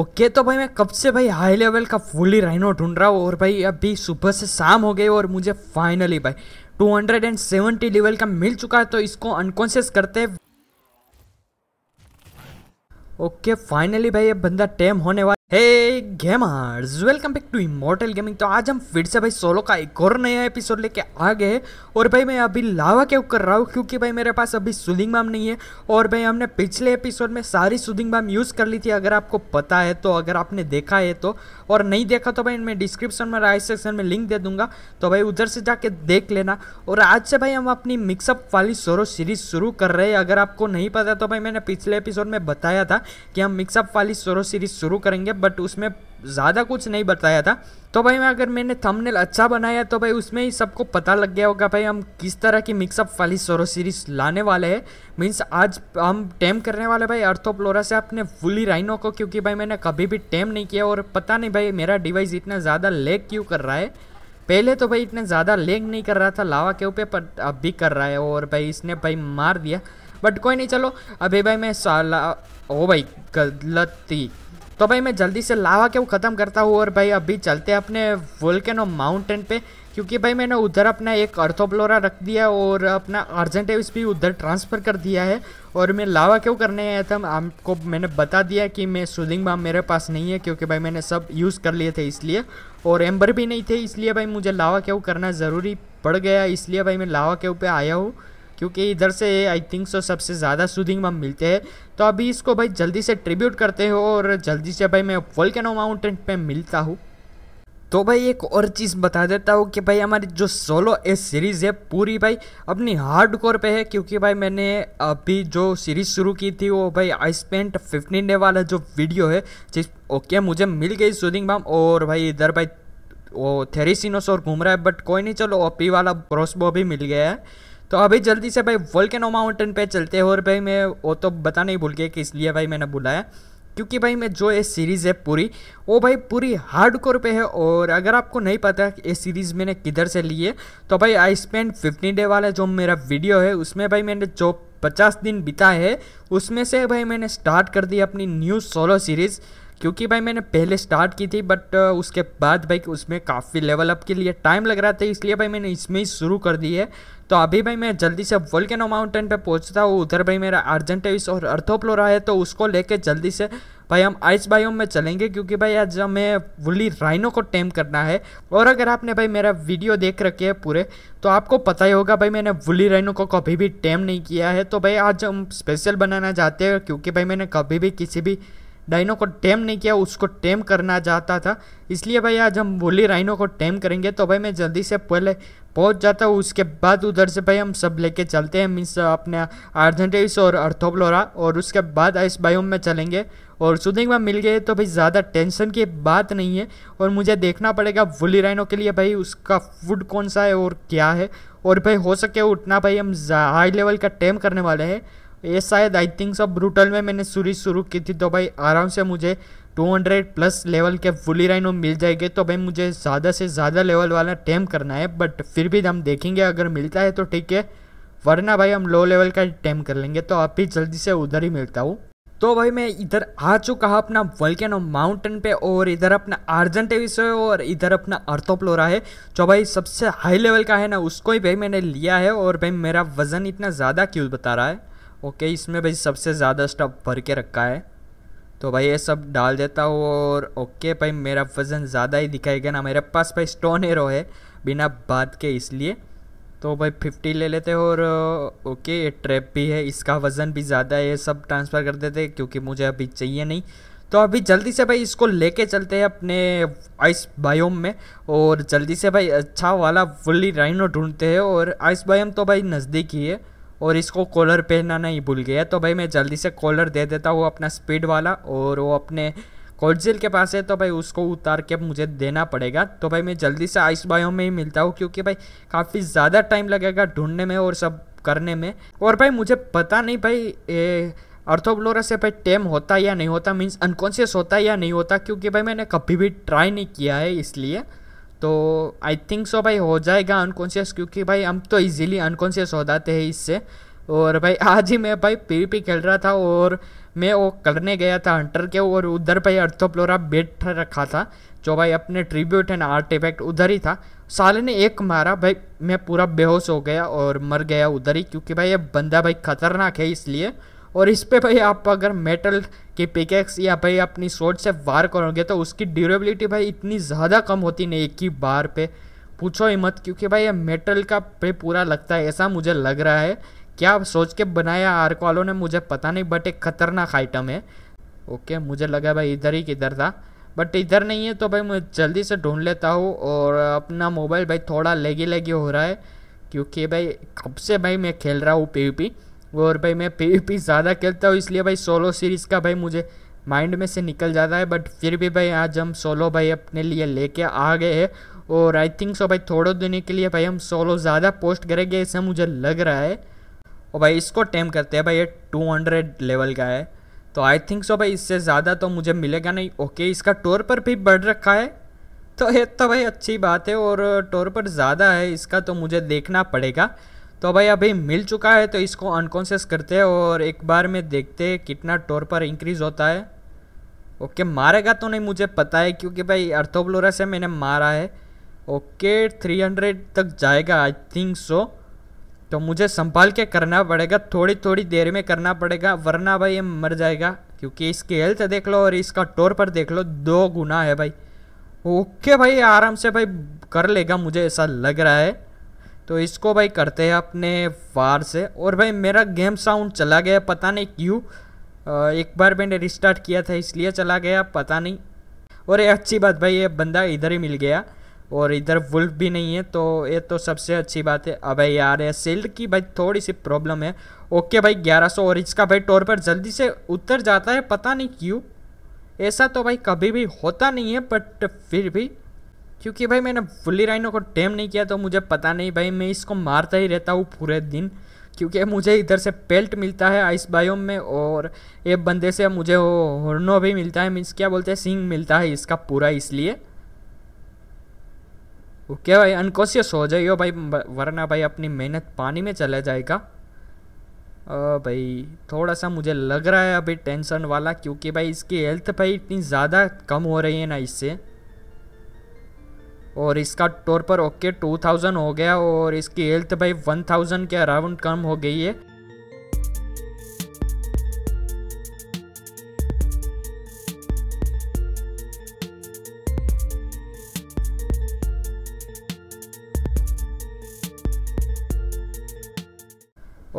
okay तो भाई मैं कब से भाई हाई लेवल का फुली राइनो ढूंढ रहा हूँ और भाई अभी सुबह से शाम हो गई और मुझे फाइनली भाई 270 लेवल का मिल चुका है तो इसको अनकॉन्शियस करते ओके फाइनली भाई ये बंदा टेम होने वाला hey gamers welcome back to Immortal Gaming तो आज हम फिर से भाई सोलो का एक और नया एपिसोड लेके आ गए और भाई मैं अभी लावा क्यों कर रहा हूँ क्योंकि भाई मेरे पास अभी सुदिंग बाम नहीं है और भाई हमने पिछले एपिसोड में सारी सुदिंग बाम यूज़ कर ली थी अगर आपको पता है तो अगर आपने देखा है तो और नहीं देखा तो भाई मैं डिस्क्रिप्शन में राइट सेक्शन में लिंक दे दूंगा तो भाई उधर से जाके देख लेना और आज से भाई हम अपनी मिक्सअप वाली सोलो सीरीज शुरू कर रहे हैं अगर आपको नहीं पता तो भाई मैंने पिछले एपिसोड में बताया था कि हम मिक्सअप वाली सोलो सीरीज शुरू करेंगे बट उसमें ज़्यादा कुछ नहीं बताया था तो भाई मैं अगर मैंने थंबनेल अच्छा बनाया तो भाई उसमें ही सबको पता लग गया होगा भाई हम किस तरह की मिक्सअप वाली सोरो सीरीज लाने वाले हैं मीन्स आज हम टेम करने वाले भाई अर्थोप्लोरा से अपने फुली राइनो को क्योंकि भाई मैंने कभी भी टेम नहीं किया और पता नहीं भाई मेरा डिवाइस इतना ज़्यादा लेग क्यों कर रहा है पहले तो भाई इतना ज़्यादा लेग नहीं कर रहा था लावा के ऊपर पर अब भी कर रहा है और भाई इसने भाई मार दिया बट कोई नहीं चलो अभी भाई मैं साला ओ भाई गलती तो भाई मैं जल्दी से लावा के वो ख़त्म करता हूँ और भाई अभी चलते हैं अपने वोल्केनो माउंटेन पे क्योंकि भाई मैंने उधर अपना एक अर्थोप्लोरा रख दिया और अपना अर्जेंटेविस भी उधर ट्रांसफ़र कर दिया है और मैं लावा क्यों करने आया था आपको मैंने बता दिया कि मैं सुदिंग बाम मेरे पास नहीं है क्योंकि भाई मैंने सब यूज़ कर लिए थे इसलिए और एम्बर भी नहीं थे इसलिए भाई मुझे लावा क्यों करना ज़रूरी पड़ गया इसलिए भाई मैं लावा क्यों पर आया हूँ क्योंकि इधर से आई थिंक सो सबसे ज़्यादा सुदिंग बम मिलते हैं तो अभी इसको भाई जल्दी से ट्रिब्यूट करते हो और जल्दी से भाई मैं वोल्केनो माउंटेन पे मिलता हूँ तो भाई एक और चीज़ बता देता हूँ कि भाई हमारी जो सोलो ए सीरीज़ है पूरी भाई अपनी हार्ड कोर पर है क्योंकि भाई मैंने अभी जो सीरीज़ शुरू की थी वो भाई आई स्पेंट फिफ्टीन डे वाला जो वीडियो है जिस ओके मुझे मिल गई सुदिंग बम और भाई इधर भाई वो और घूम रहा है बट कोई नहीं चलो ओपी वाला क्रॉसबो भी मिल गया है तो अभी जल्दी से भाई वोल्केनो माउंटेन पे चलते हैं और भाई मैं वो तो बताना ही भूल गया कि इसलिए भाई मैंने बुलाया क्योंकि भाई मैं जो ये सीरीज़ है पूरी वो भाई पूरी हार्ड कोर पर है और अगर आपको नहीं पता ये सीरीज़ मैंने किधर से ली है तो भाई आई स्पेंड फिफ्टीन डे वाला जो मेरा वीडियो है उसमें भाई मैंने जो पचास दिन बिताए है उसमें से भाई मैंने स्टार्ट कर दी अपनी न्यू सोलो सीरीज़ क्योंकि भाई मैंने पहले स्टार्ट की थी बट uh, उसके बाद भाई उसमें काफ़ी लेवल अप के लिए टाइम लग रहा था इसलिए भाई मैंने इसमें ही शुरू कर दी है तो अभी भाई मैं जल्दी से वोल्केनो माउंटेन पे पहुंचता हूँ उधर भाई मेरा अर्जेंटाइस और अर्थोप्लोरा है तो उसको लेके जल्दी से भाई हम आइस बायोम में चलेंगे क्योंकि भाई आज हमें वुली राइनो को टेम करना है और अगर आपने भाई मेरा वीडियो देख रखे है पूरे तो आपको पता ही होगा भाई मैंने वुली राइनो को कभी भी टेम नहीं किया है तो भाई आज हम स्पेशल बनाना चाहते हैं क्योंकि भाई मैंने कभी भी किसी भी डाइनो को टेम नहीं किया उसको टेम करना चाहता था इसलिए भाई आज हम बोली राइनो को टेम करेंगे तो भाई मैं जल्दी से पहले पहुंच जाता हूँ उसके बाद उधर से भाई हम सब लेके चलते हैं मीन्स अपने आर्थेटिस और अर्थोब्लोरा और उसके बाद आइस बायोम में चलेंगे और में मिल गए तो भाई ज़्यादा टेंशन की बात नहीं है और मुझे देखना पड़ेगा वुली राइनो के लिए भाई उसका फूड कौन सा है और क्या है और भाई हो सके उतना भाई हम हाई लेवल का टेम करने वाले हैं ये शायद आई थिंक सब ब्रूटल में मैंने सीरीज शुरू की थी तो भाई आराम से मुझे 200 प्लस लेवल के फुली राइनो मिल जाएंगे तो भाई मुझे ज़्यादा से ज़्यादा लेवल वाला टेम करना है बट फिर भी हम देखेंगे अगर मिलता है तो ठीक है वरना भाई हम लो लेवल का टेम कर लेंगे तो आप भी जल्दी से उधर ही मिलता हूँ तो भाई मैं इधर आ चुका हूँ अपना वल्केनो माउंटेन पे और इधर अपना आर्जेंटेविस है और इधर अपना अर्थोप्लोरा है जो भाई सबसे हाई लेवल का है ना उसको ही भाई मैंने लिया है और भाई मेरा वज़न इतना ज़्यादा क्यों बता रहा है ओके इसमें भाई सबसे ज़्यादा स्टफ भर के रखा है तो भाई ये सब डाल देता हूँ और ओके भाई मेरा वज़न ज़्यादा ही दिखाएगा ना मेरे पास भाई स्टोन एरो है बिना बात के इसलिए तो भाई फिफ्टी ले लेते हो और ओके ये ट्रैप भी है इसका वज़न भी ज़्यादा है ये सब ट्रांसफ़र कर देते क्योंकि मुझे अभी चाहिए नहीं तो अभी जल्दी से भाई इसको लेके चलते हैं अपने आइस बायोम में और जल्दी से भाई अच्छा वाला फुल्ली राइनो ढूंढते हैं और आइस बायोम तो भाई नज़दीक ही है और इसको कॉलर पहनना नहीं भूल गया तो भाई मैं जल्दी से कॉलर दे देता हूँ अपना स्पीड वाला और वो अपने कोडजिल के पास है तो भाई उसको उतार के मुझे देना पड़ेगा तो भाई मैं जल्दी से आइस बायो में ही मिलता हूँ क्योंकि भाई काफ़ी ज़्यादा टाइम लगेगा ढूंढने में और सब करने में और भाई मुझे पता नहीं भाई ए, अर्थोब्लोरा से भाई टेम होता या नहीं होता मीन्स अनकॉन्शियस होता या नहीं होता क्योंकि भाई मैंने कभी भी ट्राई नहीं किया है इसलिए तो आई थिंक सो भाई हो जाएगा अनकॉन्शियस क्योंकि भाई हम तो इजीली अनकॉन्शियस हो जाते हैं इससे और भाई आज ही मैं भाई पी खेल रहा था और मैं वो करने गया था हंटर के और उधर भाई अर्थोप्लोरा बैठ रखा था जो भाई अपने ट्रिब्यूट एंड आर्ट इफेक्ट उधर ही था साले ने एक मारा भाई मैं पूरा बेहोश हो गया और मर गया उधर ही क्योंकि भाई ये बंदा भाई खतरनाक है इसलिए और इस पर भाई आप अगर मेटल कि पिकेक्स या भाई अपनी सोच से वार करोगे तो उसकी ड्यूरेबिलिटी भाई इतनी ज़्यादा कम होती नहीं एक ही बार पे पूछो ही मत क्योंकि भाई ये मेटल का पे पूरा लगता है ऐसा मुझे लग रहा है क्या सोच के बनाया आर्क वालों ने मुझे पता नहीं बट एक खतरनाक आइटम है ओके मुझे लगा भाई इधर ही किधर था बट इधर नहीं है तो भाई मैं जल्दी से ढूंढ लेता हूँ और अपना मोबाइल भाई थोड़ा लेगी लेगी हो रहा है क्योंकि भाई कब से भाई मैं खेल रहा हूँ पी और भाई मैं पी पी ज़्यादा खेलता हूँ इसलिए भाई सोलो सीरीज़ का भाई मुझे माइंड में से निकल जाता है बट फिर भी भाई आज हम सोलो भाई अपने लिए लेके आ गए हैं और आई थिंक सो भाई थोड़े दिन के लिए भाई हम सोलो ज़्यादा पोस्ट करेंगे ऐसा मुझे लग रहा है और भाई इसको टेम करते हैं भाई ये टू लेवल का है तो आई थिंक सो भाई इससे ज़्यादा तो मुझे मिलेगा नहीं ओके इसका टोर पर भी बढ़ रखा है तो ये तो भाई अच्छी बात है और टोर पर ज़्यादा है इसका तो मुझे देखना पड़ेगा तो भाई अभी मिल चुका है तो इसको अनकॉन्शियस करते हैं और एक बार में देखते हैं कितना टोर पर इंक्रीज होता है ओके मारेगा तो नहीं मुझे पता है क्योंकि भाई अर्थोब्लोरा से मैंने मारा है ओके 300 तक जाएगा आई थिंक सो तो मुझे संभाल के करना पड़ेगा थोड़ी थोड़ी देर में करना पड़ेगा वरना भाई ये मर जाएगा क्योंकि इसकी हेल्थ देख लो और इसका टोर पर देख लो दो गुना है भाई ओके भाई आराम से भाई कर लेगा मुझे ऐसा लग रहा है तो इसको भाई करते हैं अपने वार से और भाई मेरा गेम साउंड चला गया पता नहीं क्यों एक बार मैंने रिस्टार्ट किया था इसलिए चला गया पता नहीं और ये अच्छी बात भाई ये बंदा इधर ही मिल गया और इधर वुल्फ भी नहीं है तो ये तो सबसे अच्छी बात है अब भाई यार ये सील्ड की भाई थोड़ी सी प्रॉब्लम है ओके भाई 1100 और इसका भाई टोर पर जल्दी से उतर जाता है पता नहीं क्यों ऐसा तो भाई कभी भी होता नहीं है बट फिर भी क्योंकि भाई मैंने फुल्ली राइनो को टेम नहीं किया तो मुझे पता नहीं भाई मैं इसको मारता ही रहता हूँ पूरे दिन क्योंकि मुझे इधर से पेल्ट मिलता है आइस बायोम में और एक बंदे से मुझे वो हॉर्नो भी मिलता है मीन्स क्या बोलते हैं सिंग मिलता है इसका पूरा इसलिए ओके भाई अनकॉशियस हो जाइयो भाई वरना भाई अपनी मेहनत पानी में चला जाएगा भाई थोड़ा सा मुझे लग रहा है अभी टेंशन वाला क्योंकि भाई इसकी हेल्थ भाई इतनी ज़्यादा कम हो रही है ना इससे और इसका टोर पर ओके टू थाउजेंड हो गया और इसकी हेल्थ भाई वन थाउजेंड के अराउंड कम हो गई है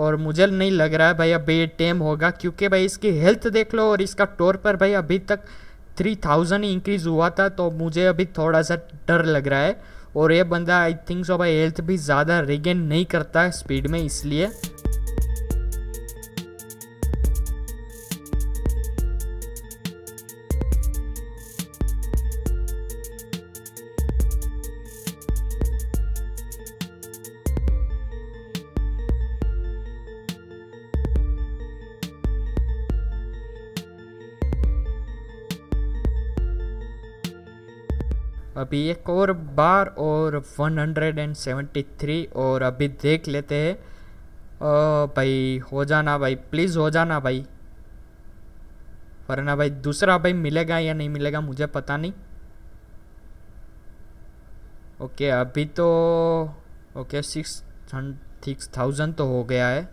और मुझे नहीं लग रहा है भाई अभी ये टेम होगा क्योंकि भाई इसकी हेल्थ देख लो और इसका टोर पर भाई अभी तक थ्री थाउजेंड इंक्रीज़ हुआ था तो मुझे अभी थोड़ा सा डर लग रहा है और ये बंदा आई थिंक सो भाई हेल्थ भी ज़्यादा रिगेन नहीं करता स्पीड में इसलिए अभी एक और बार और 173 और अभी देख लेते हैं भाई हो जाना भाई प्लीज़ हो जाना भाई वरना भाई दूसरा भाई मिलेगा या नहीं मिलेगा मुझे पता नहीं ओके अभी तो ओके सिक्स सिक्स थाउजेंड तो हो गया है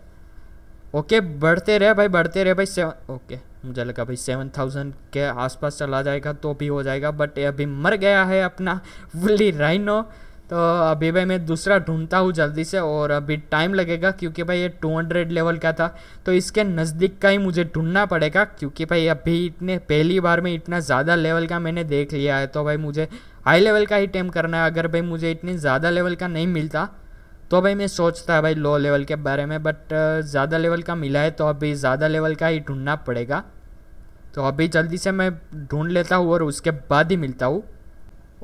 ओके बढ़ते रहे भाई बढ़ते रहे भाई सेवन ओके मुझे लगा भाई सेवन थाउजेंड के आसपास चला जाएगा तो भी हो जाएगा बट अभी मर गया है अपना वुली राइनो तो अभी भाई मैं दूसरा ढूंढता हूँ जल्दी से और अभी टाइम लगेगा क्योंकि भाई ये टू हंड्रेड लेवल का था तो इसके नज़दीक का ही मुझे ढूंढना पड़ेगा क्योंकि भाई अभी इतने पहली बार में इतना ज़्यादा लेवल का मैंने देख लिया है तो भाई मुझे हाई लेवल का ही टेम करना है अगर भाई मुझे इतनी ज़्यादा लेवल का नहीं मिलता तो भाई मैं सोचता है भाई लो लेवल के बारे में बट uh, ज़्यादा लेवल का मिला है तो अभी ज़्यादा लेवल का ही ढूंढना पड़ेगा तो अभी जल्दी से मैं ढूंढ लेता हूँ और उसके बाद ही मिलता हूँ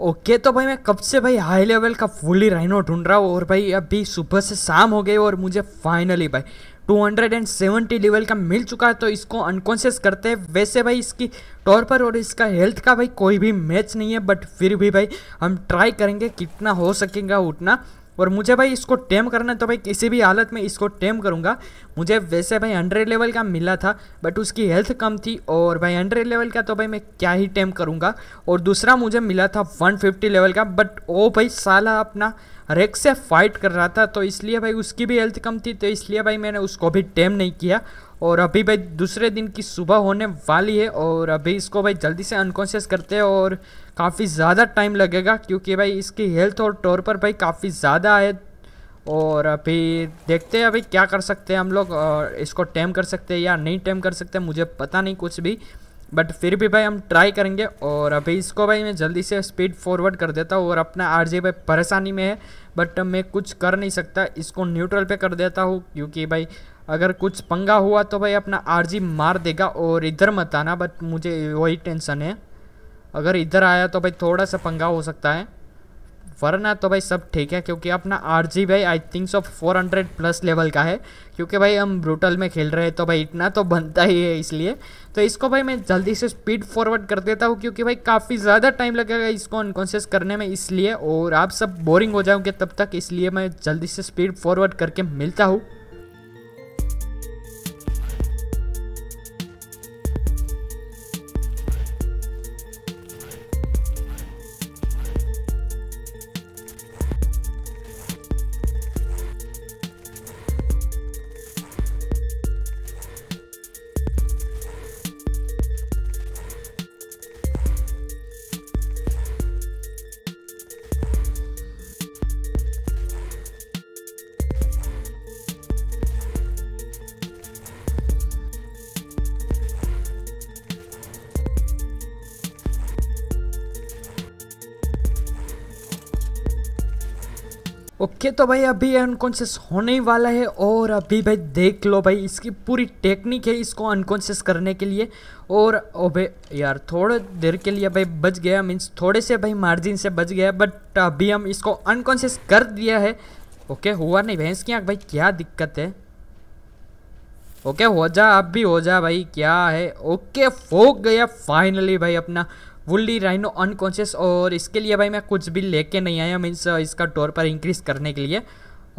ओके तो भाई मैं कब से भाई हाई लेवल का फुली राइनो ढूंढ रहा हूँ और भाई अभी सुबह से शाम हो गई और मुझे फाइनली भाई 270 लेवल का मिल चुका है तो इसको अनकॉन्शियस करते हैं वैसे भाई इसकी पर और इसका हेल्थ का भाई कोई भी मैच नहीं है बट फिर भी भाई हम ट्राई करेंगे कितना हो सकेगा उतना और मुझे भाई इसको टेम करना तो भाई किसी भी हालत में इसको टेम करूँगा मुझे वैसे भाई हंड्रेड लेवल का मिला था बट उसकी हेल्थ कम थी और भाई हंड्रेड लेवल का तो भाई मैं क्या ही टेम करूँगा और दूसरा मुझे मिला था वन फिफ्टी लेवल का बट ओ भाई साला अपना रेक से फाइट कर रहा था तो इसलिए भाई उसकी भी हेल्थ कम थी तो इसलिए भाई मैंने उसको भी टेम नहीं किया और अभी भाई दूसरे दिन की सुबह होने वाली है और अभी इसको भाई जल्दी से अनकॉन्शियस करते हैं और काफ़ी ज़्यादा टाइम लगेगा क्योंकि भाई इसकी हेल्थ और टोर पर भाई काफ़ी ज़्यादा है और अभी देखते हैं अभी क्या कर सकते हैं हम लोग इसको टेम कर सकते हैं या नहीं टेम कर सकते मुझे पता नहीं कुछ भी बट फिर भी भाई हम ट्राई करेंगे और अभी इसको भाई मैं जल्दी से स्पीड फॉरवर्ड कर देता हूँ और अपना आर भाई परेशानी में है बट मैं कुछ कर नहीं सकता इसको न्यूट्रल पे कर देता हूँ क्योंकि भाई अगर कुछ पंगा हुआ तो भाई अपना आरजी मार देगा और इधर मत आना बट मुझे वही टेंशन है अगर इधर आया तो भाई थोड़ा सा पंगा हो सकता है वरना तो भाई सब ठीक है क्योंकि अपना आर जी भाई I think so four hundred plus level का है क्योंकि भाई हम ब्रूटल में खेल रहे हैं तो भाई इतना तो बनता ही है इसलिए तो इसको भाई मैं जल्दी से स्पीड फॉरवर्ड कर देता हूँ क्योंकि भाई काफ़ी ज़्यादा टाइम लगेगा इसको अनकॉन्शियस करने में इसलिए और आप सब बोरिंग हो जाओगे तब तक इसलिए मैं जल्दी से स्पीड फॉरवर्ड करके मिलता हूँ ओके तो भाई अभी अनकॉन्शियस होने ही वाला है और अभी भाई देख लो भाई इसकी पूरी टेक्निक है इसको अनकॉन्शियस करने के लिए और ओ भाई यार थोड़े देर के लिए भाई बच गया मीन्स थोड़े से भाई मार्जिन से बच गया बट अभी हम इसको अनकॉन्शियस कर दिया है ओके हुआ नहीं भैंस की आँख भाई क्या दिक्कत है ओके हो जा अब भी हो जा भाई क्या है ओके फोक गया फाइनली भाई अपना वुल्डी राइनो अनकॉन्शियस और इसके लिए भाई मैं कुछ भी लेके नहीं आया मीन्स uh, इसका टोर पर इंक्रीज़ करने के लिए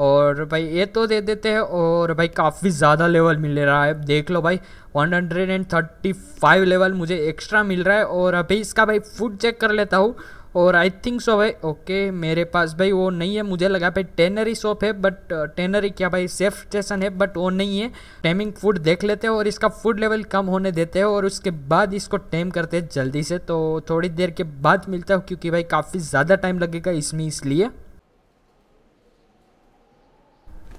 और भाई ये तो दे देते हैं और भाई काफ़ी ज़्यादा लेवल मिल रहा है देख लो भाई 135 लेवल मुझे एक्स्ट्रा मिल रहा है और अभी इसका भाई फूड चेक कर लेता हूँ और आई थिंक सो भाई ओके मेरे पास भाई वो नहीं है मुझे लगा भाई टेनरी शॉप है बट टेनरी uh, क्या भाई सेफ स्टेशन है बट वो नहीं है टेमिंग फूड देख लेते हैं और इसका फूड लेवल कम होने देते हैं और उसके बाद इसको टेम करते हैं जल्दी से तो थोड़ी देर के बाद मिलता है क्योंकि भाई काफ़ी ज़्यादा टाइम लगेगा इसमें इसलिए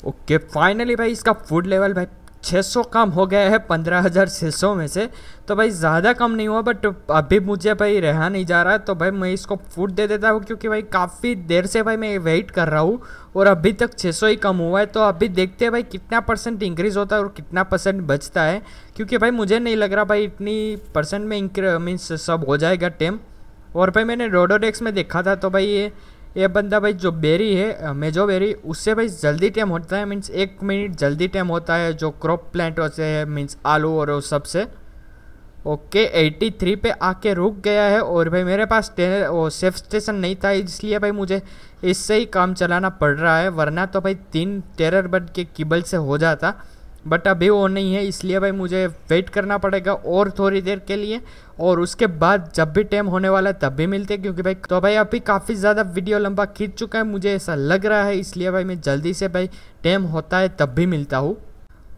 ओके फाइनली भाई इसका फूड लेवल भाई 600 काम हो गया है 15,600 में से तो भाई ज़्यादा कम नहीं हुआ बट अभी मुझे भाई रहा नहीं जा रहा है तो भाई मैं इसको फूड दे देता हूँ क्योंकि भाई काफ़ी देर से भाई मैं वेट कर रहा हूँ और अभी तक 600 ही कम हुआ है तो अभी देखते हैं भाई कितना परसेंट इंक्रीज़ होता है और कितना परसेंट बचता है क्योंकि भाई मुझे नहीं लग रहा भाई इतनी परसेंट में इंक्री मीन्स सब हो जाएगा टेम और भाई मैंने रोडोडेक्स में देखा था तो भाई ये ये बंदा भाई जो बेरी है मेजो बेरी उससे भाई जल्दी टाइम होता है मीन्स एक मिनट जल्दी टाइम होता है जो क्रॉप प्लांट से है मीन्स आलू और वो सब से ओके एटी थ्री पे आके रुक गया है और भाई मेरे पास वो सेफ स्टेशन नहीं था इसलिए भाई मुझे इससे ही काम चलाना पड़ रहा है वरना तो भाई तीन टेरर बट के किबल से हो जाता बट अभी वो नहीं है इसलिए भाई मुझे वेट करना पड़ेगा और थोड़ी देर के लिए और उसके बाद जब भी टाइम होने वाला है तब भी मिलते हैं क्योंकि भाई तो भाई अभी काफ़ी ज़्यादा वीडियो लंबा खींच चुका है मुझे ऐसा लग रहा है इसलिए भाई मैं जल्दी से भाई टाइम होता है तब भी मिलता हूँ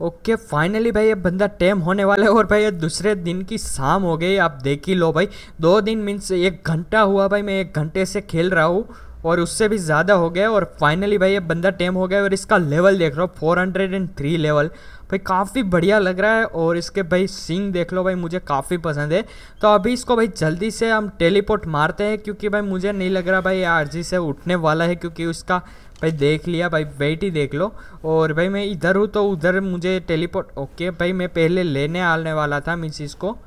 ओके okay, फाइनली भाई ये बंदा टेम होने वाला है और भाई ये दूसरे दिन की शाम हो गई आप देख ही लो भाई दो दिन मीन्स एक घंटा हुआ भाई मैं एक घंटे से खेल रहा हूँ और उससे भी ज़्यादा हो गया और फाइनली भाई ये बंदा टेम हो गया और इसका लेवल देख रहा हो four hundred and three level भाई काफ़ी बढ़िया लग रहा है और इसके भाई सिंग देख लो भाई मुझे काफ़ी पसंद है तो अभी इसको भाई जल्दी से हम टेलीपोर्ट मारते हैं क्योंकि भाई मुझे नहीं लग रहा भाई आर से उठने वाला है क्योंकि उसका भाई देख लिया भाई वेट ही देख लो और भाई मैं इधर हूँ तो उधर मुझे टेलीपोर्ट ओके भाई मैं पहले लेने आने वाला था मिस इसको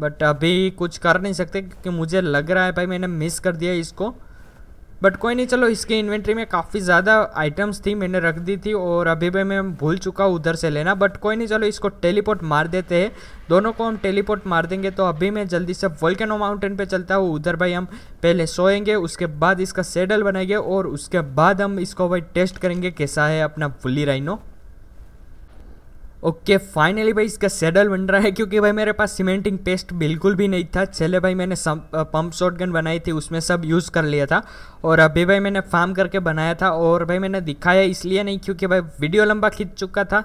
बट अभी कुछ कर नहीं सकते क्योंकि मुझे लग रहा है भाई मैंने मिस कर दिया इसको बट कोई नहीं चलो इसके इन्वेंट्री में काफ़ी ज़्यादा आइटम्स थी मैंने रख दी थी और अभी भी मैं भूल चुका हूँ उधर से लेना बट कोई नहीं चलो इसको टेलीपोर्ट मार देते हैं दोनों को हम टेलीपोर्ट मार देंगे तो अभी मैं जल्दी से वोल्केनो माउंटेन पे चलता हूँ उधर भाई हम पहले सोएंगे उसके बाद इसका सेडल बनाएंगे और उसके बाद हम इसको भाई टेस्ट करेंगे कैसा है अपना फुल्ली राइनो ओके फाइनली भाई इसका सेडल बन रहा है क्योंकि भाई मेरे पास सीमेंटिंग पेस्ट बिल्कुल भी नहीं था चले भाई मैंने पंप शॉट गन बनाई थी उसमें सब यूज़ कर लिया था और अभी भाई मैंने फार्म करके बनाया था और भाई मैंने दिखाया इसलिए नहीं क्योंकि भाई वीडियो लंबा खींच चुका था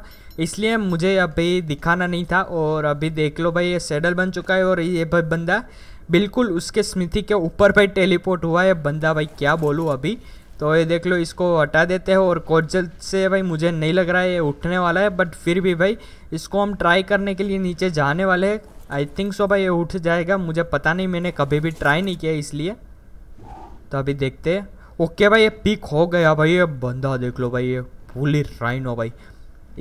इसलिए मुझे अभी दिखाना नहीं था और अभी देख लो भाई ये सेडल बन चुका है और ये भाई बंदा बिल्कुल उसके स्मृति के ऊपर भाई टेलीपोर्ट हुआ है बंदा भाई क्या बोलूँ अभी तो ये देख लो इसको हटा देते हैं और कोजल से भाई मुझे नहीं लग रहा है ये उठने वाला है बट फिर भी भाई इसको हम ट्राई करने के लिए नीचे जाने वाले हैं आई थिंक सो भाई ये उठ जाएगा मुझे पता नहीं मैंने कभी भी ट्राई नहीं किया इसलिए तो अभी देखते हैं ओके भाई ये पिक हो गया भाई ये बंदा देख लो भाई ये फुली हो भाई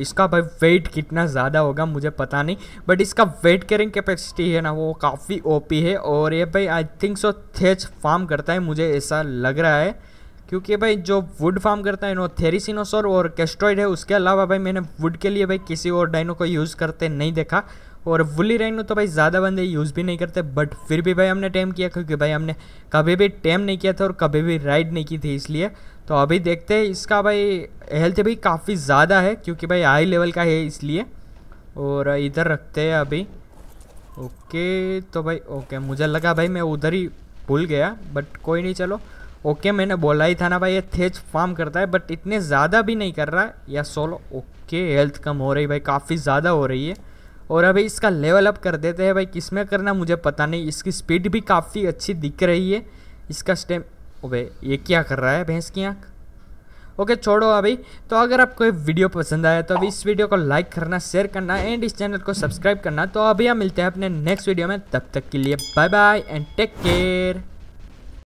इसका भाई वेट कितना ज़्यादा होगा मुझे पता नहीं बट इसका वेट कैरिंग कैपेसिटी है ना वो काफ़ी ओपी है और ये भाई आई थिंक सो थेज फार्म करता है मुझे ऐसा लग रहा है क्योंकि भाई जो वुड फार्म करता है नो थेरीसिनोसोर और कैस्ट्रॉइड है उसके अलावा भाई मैंने वुड के लिए भाई किसी और डाइनो को यूज़ करते नहीं देखा और वुली राइनो तो भाई ज़्यादा बंदे यूज़ भी नहीं करते बट फिर भी भाई हमने टेम किया क्योंकि भाई हमने कभी भी टैम नहीं किया था और कभी भी राइड नहीं की थी इसलिए तो अभी देखते हैं इसका भाई हेल्थ भी काफ़ी ज़्यादा है क्योंकि भाई हाई लेवल का है इसलिए और इधर रखते हैं अभी ओके तो भाई ओके मुझे लगा भाई मैं उधर ही भूल गया बट कोई नहीं चलो ओके मैंने बोला ही था ना भाई ये थेज फार्म करता है बट इतने ज़्यादा भी नहीं कर रहा है या सोलो ओके हेल्थ कम हो रही भाई काफ़ी ज़्यादा हो रही है और अभी इसका लेवल अप कर देते हैं भाई किस में करना मुझे पता नहीं इसकी स्पीड भी काफ़ी अच्छी दिख रही है इसका स्टेम ओबे ये क्या कर रहा है भैंस की आँख ओके छोड़ो अभी तो अगर आपको ये वीडियो पसंद आया तो अभी इस वीडियो को लाइक करना शेयर करना एंड इस चैनल को सब्सक्राइब करना तो अभी हम मिलते हैं अपने नेक्स्ट वीडियो में तब तक के लिए bye bye and take care